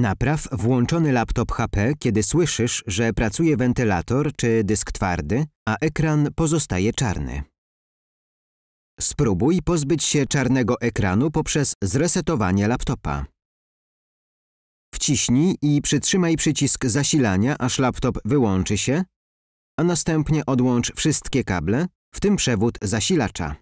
Napraw włączony laptop HP, kiedy słyszysz, że pracuje wentylator czy dysk twardy, a ekran pozostaje czarny. Spróbuj pozbyć się czarnego ekranu poprzez zresetowanie laptopa. Wciśnij i przytrzymaj przycisk zasilania, aż laptop wyłączy się, a następnie odłącz wszystkie kable, w tym przewód zasilacza.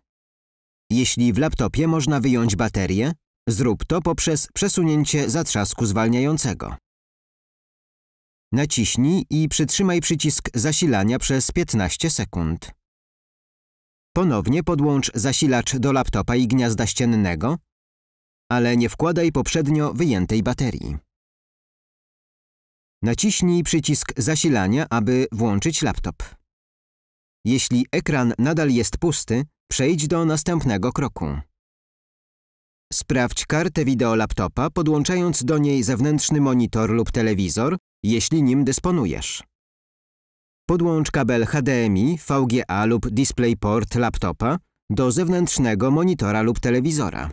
Jeśli w laptopie można wyjąć baterię, Zrób to poprzez przesunięcie zatrzasku zwalniającego. Naciśnij i przytrzymaj przycisk zasilania przez 15 sekund. Ponownie podłącz zasilacz do laptopa i gniazda ściennego, ale nie wkładaj poprzednio wyjętej baterii. Naciśnij przycisk zasilania, aby włączyć laptop. Jeśli ekran nadal jest pusty, przejdź do następnego kroku. Sprawdź kartę wideo laptopa, podłączając do niej zewnętrzny monitor lub telewizor, jeśli nim dysponujesz. Podłącz kabel HDMI, VGA lub DisplayPort laptopa do zewnętrznego monitora lub telewizora.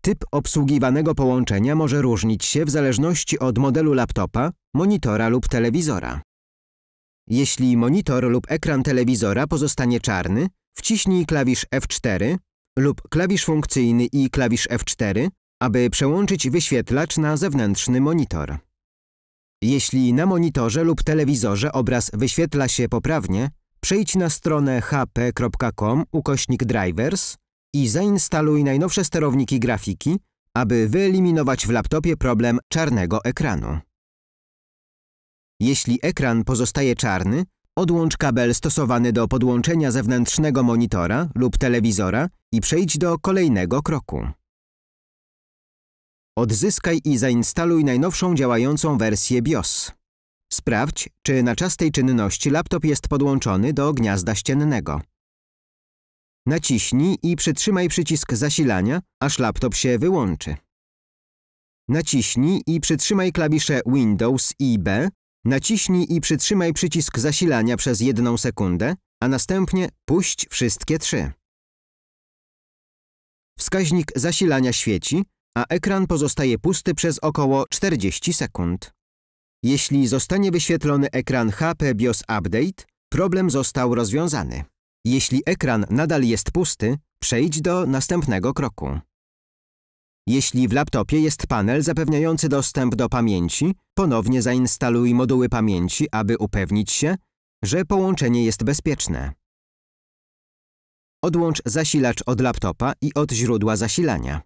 Typ obsługiwanego połączenia może różnić się w zależności od modelu laptopa, monitora lub telewizora. Jeśli monitor lub ekran telewizora pozostanie czarny, wciśnij klawisz F4 lub klawisz funkcyjny i klawisz F4, aby przełączyć wyświetlacz na zewnętrzny monitor. Jeśli na monitorze lub telewizorze obraz wyświetla się poprawnie, przejdź na stronę hp.com ukośnik drivers i zainstaluj najnowsze sterowniki grafiki, aby wyeliminować w laptopie problem czarnego ekranu. Jeśli ekran pozostaje czarny, odłącz kabel stosowany do podłączenia zewnętrznego monitora lub telewizora i przejdź do kolejnego kroku. Odzyskaj i zainstaluj najnowszą działającą wersję BIOS. Sprawdź, czy na czas tej czynności laptop jest podłączony do gniazda ściennego. Naciśnij i przytrzymaj przycisk zasilania, aż laptop się wyłączy. Naciśnij i przytrzymaj klawisze Windows i B, naciśnij i przytrzymaj przycisk zasilania przez jedną sekundę, a następnie puść wszystkie trzy. Wskaźnik zasilania świeci, a ekran pozostaje pusty przez około 40 sekund. Jeśli zostanie wyświetlony ekran HP BIOS Update, problem został rozwiązany. Jeśli ekran nadal jest pusty, przejdź do następnego kroku. Jeśli w laptopie jest panel zapewniający dostęp do pamięci, ponownie zainstaluj moduły pamięci, aby upewnić się, że połączenie jest bezpieczne. Odłącz zasilacz od laptopa i od źródła zasilania.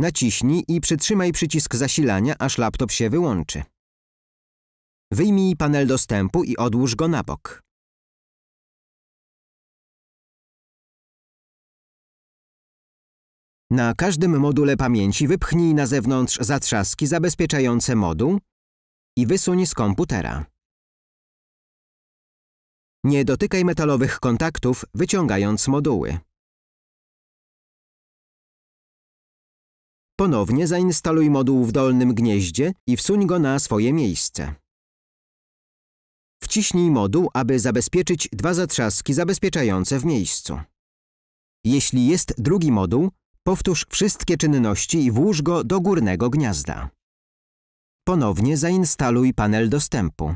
Naciśnij i przytrzymaj przycisk zasilania, aż laptop się wyłączy. Wyjmij panel dostępu i odłóż go na bok. Na każdym module pamięci wypchnij na zewnątrz zatrzaski zabezpieczające moduł i wysuń z komputera. Nie dotykaj metalowych kontaktów, wyciągając moduły. Ponownie zainstaluj moduł w dolnym gnieździe i wsuń go na swoje miejsce. Wciśnij moduł, aby zabezpieczyć dwa zatrzaski zabezpieczające w miejscu. Jeśli jest drugi moduł, powtórz wszystkie czynności i włóż go do górnego gniazda. Ponownie zainstaluj panel dostępu.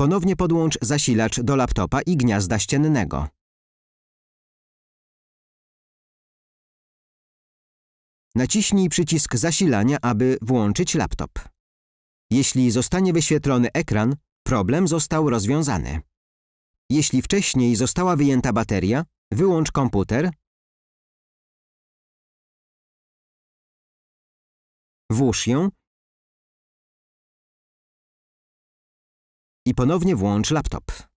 Ponownie podłącz zasilacz do laptopa i gniazda ściennego. Naciśnij przycisk zasilania, aby włączyć laptop. Jeśli zostanie wyświetlony ekran, problem został rozwiązany. Jeśli wcześniej została wyjęta bateria, wyłącz komputer, włóż ją i ponownie włącz laptop.